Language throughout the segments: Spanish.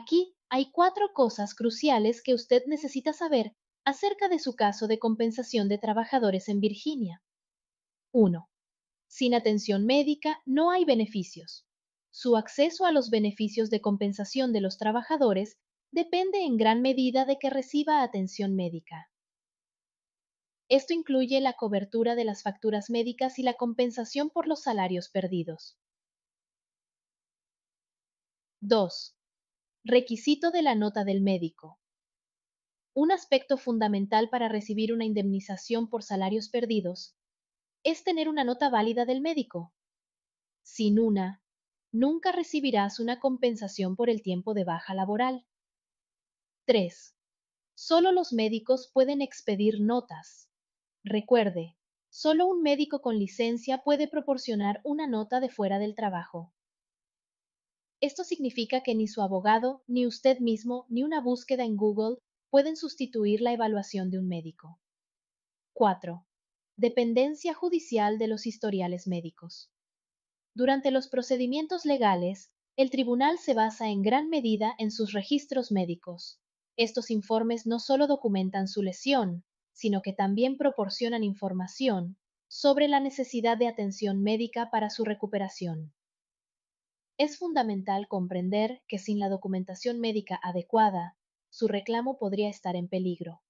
Aquí hay cuatro cosas cruciales que usted necesita saber acerca de su caso de compensación de trabajadores en Virginia. 1. Sin atención médica no hay beneficios. Su acceso a los beneficios de compensación de los trabajadores depende en gran medida de que reciba atención médica. Esto incluye la cobertura de las facturas médicas y la compensación por los salarios perdidos. 2. Requisito de la nota del médico. Un aspecto fundamental para recibir una indemnización por salarios perdidos es tener una nota válida del médico. Sin una, nunca recibirás una compensación por el tiempo de baja laboral. 3. Solo los médicos pueden expedir notas. Recuerde, solo un médico con licencia puede proporcionar una nota de fuera del trabajo. Esto significa que ni su abogado, ni usted mismo, ni una búsqueda en Google pueden sustituir la evaluación de un médico. 4. Dependencia judicial de los historiales médicos. Durante los procedimientos legales, el tribunal se basa en gran medida en sus registros médicos. Estos informes no solo documentan su lesión, sino que también proporcionan información sobre la necesidad de atención médica para su recuperación. Es fundamental comprender que sin la documentación médica adecuada, su reclamo podría estar en peligro.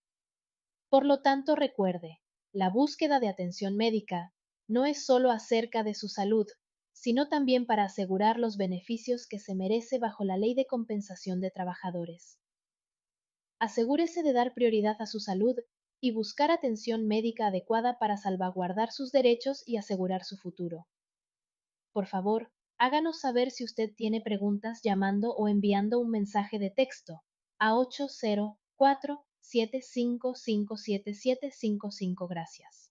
Por lo tanto, recuerde, la búsqueda de atención médica no es solo acerca de su salud, sino también para asegurar los beneficios que se merece bajo la Ley de Compensación de Trabajadores. Asegúrese de dar prioridad a su salud y buscar atención médica adecuada para salvaguardar sus derechos y asegurar su futuro. Por favor, Háganos saber si usted tiene preguntas llamando o enviando un mensaje de texto a 804 cinco, Gracias.